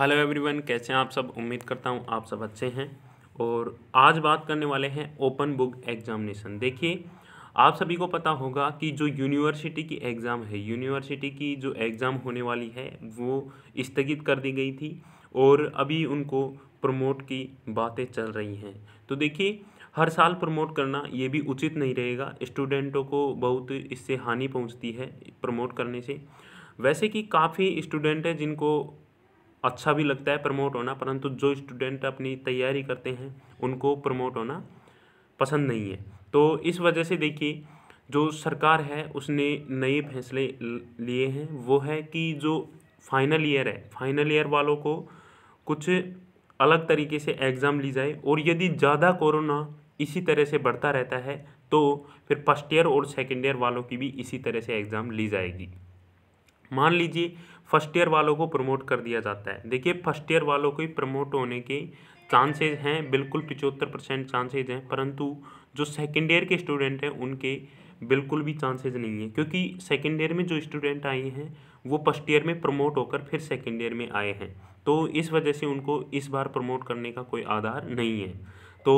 hello everyone कैसे हैं आप सब उम्मीद करता हूँ आप सब अच्छे हैं और आज बात करने वाले हैं ओपन बुक एग्जामिनेशन देखिए आप सभी को पता होगा कि जो यूनिवर्सिटी की एग्ज़ाम है यूनिवर्सिटी की जो एग्ज़ाम होने वाली है वो स्थगित कर दी गई थी और अभी उनको प्रमोट की बातें चल रही हैं तो देखिए हर साल प्रमोट करना ये भी उचित नहीं रहेगा स्टूडेंटों को बहुत इससे हानि पहुंचती है प्रमोट करने से वैसे कि काफ़ी स्टूडेंट हैं जिनको अच्छा भी लगता है प्रमोट होना परंतु जो स्टूडेंट अपनी तैयारी करते हैं उनको प्रमोट होना पसंद नहीं है तो इस वजह से देखिए जो सरकार है उसने नए फैसले लिए हैं वो है कि जो फाइनल ईयर है फाइनल ईयर वालों को कुछ अलग तरीके से एग्ज़ाम ली जाए और यदि ज़्यादा कोरोना इसी तरह से बढ़ता रहता है तो फिर फर्स्ट ईयर और सेकेंड ईयर वालों की भी इसी तरह से एग्ज़ाम ली जाएगी मान लीजिए फर्स्ट ईयर वालों को प्रमोट कर दिया जाता है देखिए फर्स्ट ईयर वालों को ही प्रमोट होने के चांसेज हैं बिल्कुल पिचहत्तर परसेंट चांसेज हैं परंतु जो सेकेंड ईयर के स्टूडेंट हैं उनके बिल्कुल भी चांसेज नहीं है क्योंकि सेकेंड ईयर में जो स्टूडेंट आए हैं वो फर्स्ट ईयर में प्रमोट होकर फिर सेकेंड ईयर में आए हैं तो इस वजह से उनको इस बार प्रमोट करने का कोई आधार नहीं है तो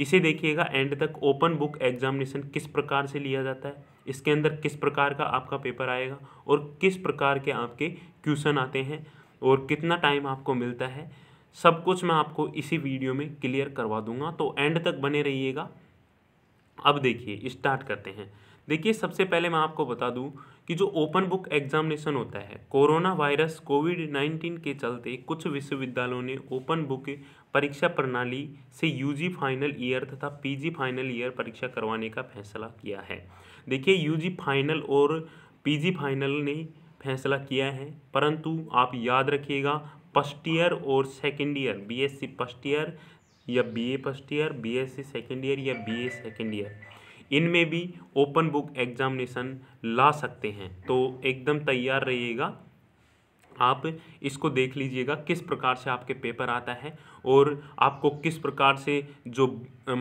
इसे देखिएगा एंड तक ओपन बुक एग्जामिनेशन किस प्रकार से लिया जाता है इसके अंदर किस प्रकार का आपका पेपर आएगा और किस प्रकार के आपके क्वेश्चन आते हैं और कितना टाइम आपको मिलता है सब कुछ मैं आपको इसी वीडियो में क्लियर करवा दूंगा तो एंड तक बने रहिएगा अब देखिए स्टार्ट करते हैं देखिए सबसे पहले मैं आपको बता दूं कि जो ओपन बुक एग्जामिनेशन होता है कोरोना वायरस कोविड नाइन्टीन के चलते कुछ विश्वविद्यालयों ने ओपन बुक परीक्षा प्रणाली से यूजी फाइनल ईयर तथा पीजी फाइनल ईयर परीक्षा करवाने का फैसला किया है देखिए यूजी फाइनल और पीजी फाइनल ने फैसला किया है परंतु आप याद रखिएगा फर्स्ट ईयर और second year BSc first year या BA first year BSc second year या बीए सेकेंड ईयर इनमें भी ओपन बुक एग्जामिनेशन ला सकते हैं तो एकदम तैयार रहिएगा आप इसको देख लीजिएगा किस प्रकार से आपके पेपर आता है और आपको किस प्रकार से जो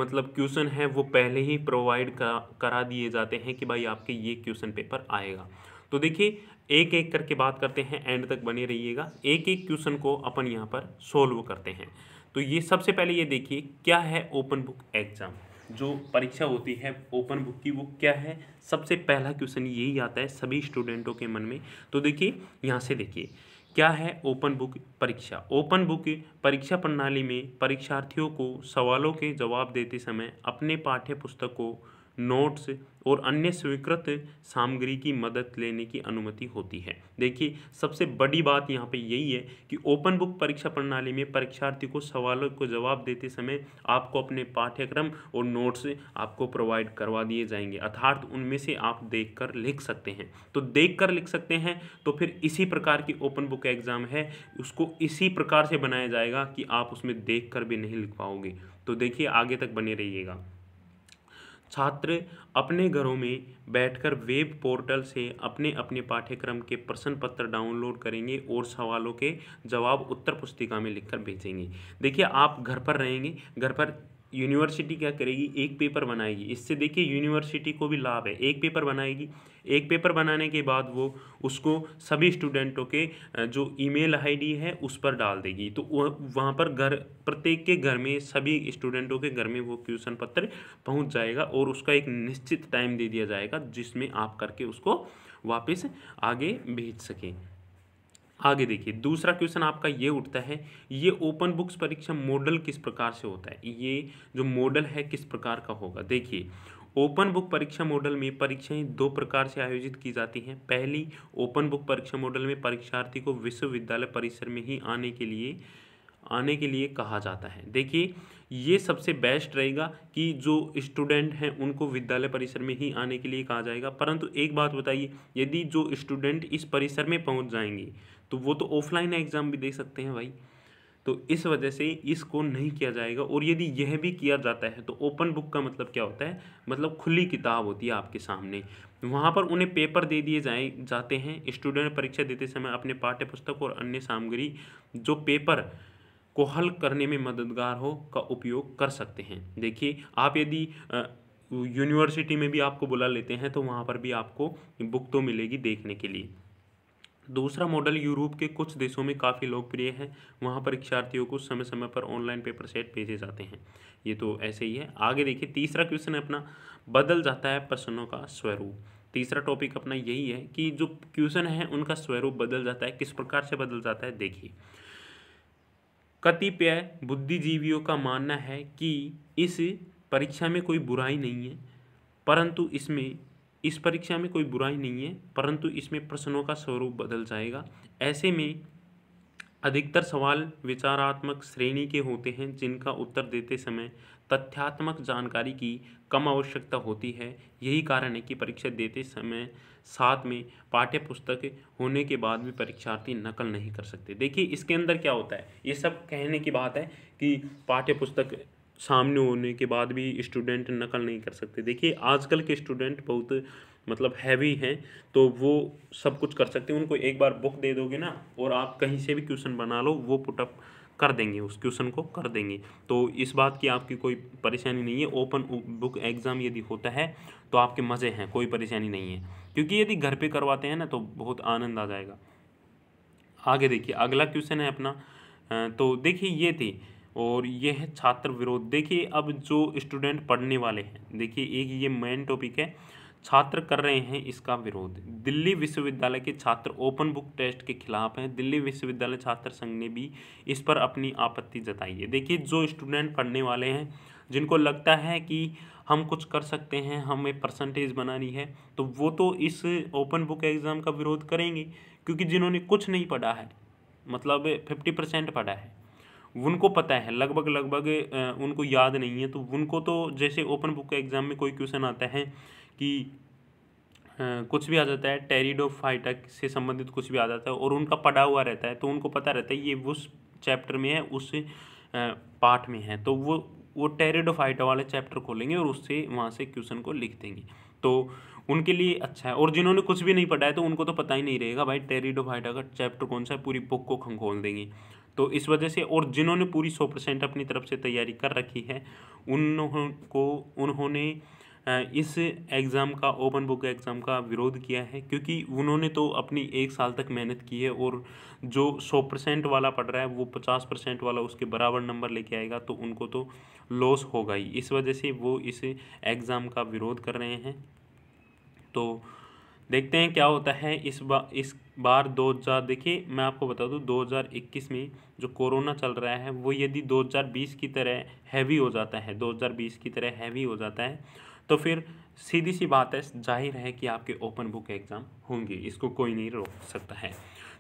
मतलब क्वेश्चन है वो पहले ही प्रोवाइड करा करा दिए जाते हैं कि भाई आपके ये क्वेश्चन पेपर आएगा तो देखिए एक एक करके बात करते हैं एंड तक बने रहिएगा एक एक क्वेश्चन को अपन यहाँ पर सोल्व करते हैं तो ये सबसे पहले ये देखिए क्या है ओपन बुक एग्ज़ाम जो परीक्षा होती है ओपन बुक की वो क्या है सबसे पहला क्वेश्चन यही आता है सभी स्टूडेंटों के मन में तो देखिए यहाँ से देखिए क्या है ओपन बुक परीक्षा ओपन बुक परीक्षा प्रणाली में परीक्षार्थियों को सवालों के जवाब देते समय अपने पाठ्य पुस्तक को नोट्स और अन्य स्वीकृत सामग्री की मदद लेने की अनुमति होती है देखिए सबसे बड़ी बात यहाँ पे यही है कि ओपन बुक परीक्षा प्रणाली में परीक्षार्थी को सवालों को जवाब देते समय आपको अपने पाठ्यक्रम और नोट्स आपको प्रोवाइड करवा दिए जाएंगे अर्थात उनमें से आप देख कर लिख सकते हैं तो देख कर लिख सकते हैं तो फिर इसी प्रकार की ओपन बुक एग्ज़ाम है उसको इसी प्रकार से बनाया जाएगा कि आप उसमें देख कर भी नहीं लिख पाओगे तो देखिए आगे तक बने रहिएगा छात्र अपने घरों में बैठकर वेब पोर्टल से अपने अपने पाठ्यक्रम के प्रश्न पत्र डाउनलोड करेंगे और सवालों के जवाब उत्तर पुस्तिका में लिखकर भेजेंगे देखिए आप घर पर रहेंगे घर पर यूनिवर्सिटी क्या करेगी एक पेपर बनाएगी इससे देखिए यूनिवर्सिटी को भी लाभ है एक पेपर बनाएगी एक पेपर बनाने के बाद वो उसको सभी स्टूडेंटों के जो ईमेल आईडी है उस पर डाल देगी तो वहाँ पर घर प्रत्येक के घर में सभी स्टूडेंटों के घर में वो क्वेश्चन पत्र पहुँच जाएगा और उसका एक निश्चित टाइम दे दिया जाएगा जिसमें आप करके उसको वापस आगे भेज सकें आगे देखिए दूसरा क्वेश्चन आपका ये उठता है ये ओपन बुक्स परीक्षा मॉडल किस प्रकार से होता है ये जो मॉडल है किस प्रकार का होगा देखिए ओपन बुक परीक्षा मॉडल में परीक्षाएं दो प्रकार से आयोजित की जाती हैं पहली ओपन बुक परीक्षा मॉडल में परीक्षार्थी को विश्वविद्यालय परिसर में ही आने के लिए आने के लिए कहा जाता है देखिए ये सबसे बेस्ट रहेगा कि जो स्टूडेंट हैं उनको विद्यालय परिसर में ही आने के लिए कहा जाएगा परंतु एक बात बताइए यदि जो स्टूडेंट इस परिसर में पहुंच जाएंगे तो वो तो ऑफलाइन एग्ज़ाम भी दे सकते हैं भाई तो इस वजह से इसको नहीं किया जाएगा और यदि यह भी किया जाता है तो ओपन बुक का मतलब क्या होता है मतलब खुली किताब होती है आपके सामने वहाँ पर उन्हें पेपर दे दिए जाए जाते हैं स्टूडेंट परीक्षा देते समय अपने पाठ्य पुस्तक और अन्य सामग्री जो पेपर को हल करने में मददगार हो का उपयोग कर सकते हैं देखिए आप यदि यूनिवर्सिटी में भी आपको बुला लेते हैं तो वहाँ पर भी आपको बुक तो मिलेगी देखने के लिए दूसरा मॉडल यूरोप के कुछ देशों में काफ़ी लोकप्रिय है वहाँ परीक्षार्थियों को समय समय पर ऑनलाइन पेपर सेट भेजे जाते हैं ये तो ऐसे ही है आगे देखिए तीसरा क्वेश्चन अपना बदल जाता है प्रश्नों का स्वरूप तीसरा टॉपिक अपना यही है कि जो क्वेश्चन है उनका स्वरूप बदल जाता है किस प्रकार से बदल जाता है देखिए कतिपय बुद्धिजीवियों का मानना है कि इस परीक्षा में कोई बुराई नहीं है परंतु इसमें इस परीक्षा में कोई बुराई नहीं है परंतु इसमें प्रश्नों का स्वरूप बदल जाएगा ऐसे में अधिकतर सवाल विचारात्मक श्रेणी के होते हैं जिनका उत्तर देते समय तथ्यात्मक जानकारी की कम आवश्यकता होती है यही कारण है कि परीक्षा देते समय साथ में पाठ्य पुस्तक होने के बाद भी परीक्षार्थी नकल नहीं कर सकते देखिए इसके अंदर क्या होता है ये सब कहने की बात है कि पाठ्य पुस्तक सामने होने के बाद भी स्टूडेंट नकल नहीं कर सकते देखिए आजकल के स्टूडेंट बहुत मतलब हैवी हैं तो वो सब कुछ कर सकते हैं उनको एक बार बुक दे दोगे ना और आप कहीं से भी क्वेश्चन बना लो वो पुटअप कर देंगे उस क्वेश्चन को कर देंगे तो इस बात की आपकी कोई परेशानी नहीं है ओपन बुक एग्ज़ाम यदि होता है तो आपके मज़े हैं कोई परेशानी नहीं है क्योंकि यदि घर पे करवाते हैं ना तो बहुत आनंद आ जाएगा आगे देखिए अगला क्वेश्चन है अपना तो देखिए ये थी और ये है छात्र विरोध देखिए अब जो स्टूडेंट पढ़ने वाले हैं देखिए एक ये मेन टॉपिक है छात्र कर रहे हैं इसका विरोध दिल्ली विश्वविद्यालय के छात्र ओपन बुक टेस्ट के खिलाफ हैं दिल्ली विश्वविद्यालय छात्र संघ ने भी इस पर अपनी आपत्ति जताई है देखिए जो स्टूडेंट पढ़ने वाले हैं जिनको लगता है कि हम कुछ कर सकते हैं हमें परसेंटेज बनानी है तो वो तो इस ओपन बुक एग्ज़ाम का विरोध करेंगे क्योंकि जिन्होंने कुछ नहीं पढ़ा है मतलब फिफ्टी परसेंट पढ़ा है उनको पता है लगभग लगभग उनको याद नहीं है तो उनको तो जैसे ओपन बुक एग्ज़ाम में कोई क्वेश्चन आता है कि कुछ भी आ जाता है टेरिडोफाइटा से संबंधित कुछ भी आ जाता है और उनका पढ़ा हुआ रहता है तो उनको पता रहता है ये उस चैप्टर में है उस पार्ट में है तो वो वो टेरिडोफाइटा वाले चैप्टर खोलेंगे और उससे वहाँ से क्वेश्चन को लिख देंगे तो उनके लिए अच्छा है और जिन्होंने कुछ भी नहीं पढ़ा है तो उनको तो पता ही नहीं रहेगा भाई टेरिडोफाइटा का चैप्टर कौन सा है पूरी बुक को खंगोल देंगे तो इस वजह से और जिन्होंने पूरी सौ परसेंट अपनी तरफ से तैयारी कर रखी है उन्हों को उन्होंने इस एग्ज़ाम का ओपन बुक एग्ज़ाम का विरोध किया है क्योंकि उन्होंने तो अपनी एक साल तक मेहनत की है और जो सौ परसेंट वाला पढ़ रहा है वो पचास परसेंट वाला उसके बराबर नंबर लेके आएगा तो उनको तो लॉस होगा ही इस वजह से वो इस एग्ज़ाम का विरोध कर रहे हैं तो देखते हैं क्या होता है इस बार इस बार दो हजार देखिए मैं आपको बता दूं 2021 में जो कोरोना चल रहा है वो यदि 2020 की तरह हैवी हो जाता है 2020 की तरह हैवी हो जाता है तो फिर सीधी सी बात है जाहिर है कि आपके ओपन बुक एग्ज़ाम होंगे इसको कोई नहीं रोक सकता है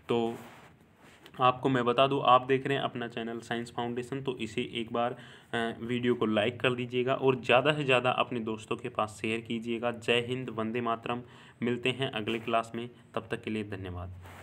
तो आपको मैं बता दूं आप देख रहे हैं अपना चैनल साइंस फाउंडेशन तो इसे एक बार वीडियो को लाइक कर दीजिएगा और ज़्यादा से ज़्यादा अपने दोस्तों के पास शेयर कीजिएगा जय हिंद वंदे मातरम मिलते हैं अगले क्लास में तब तक के लिए धन्यवाद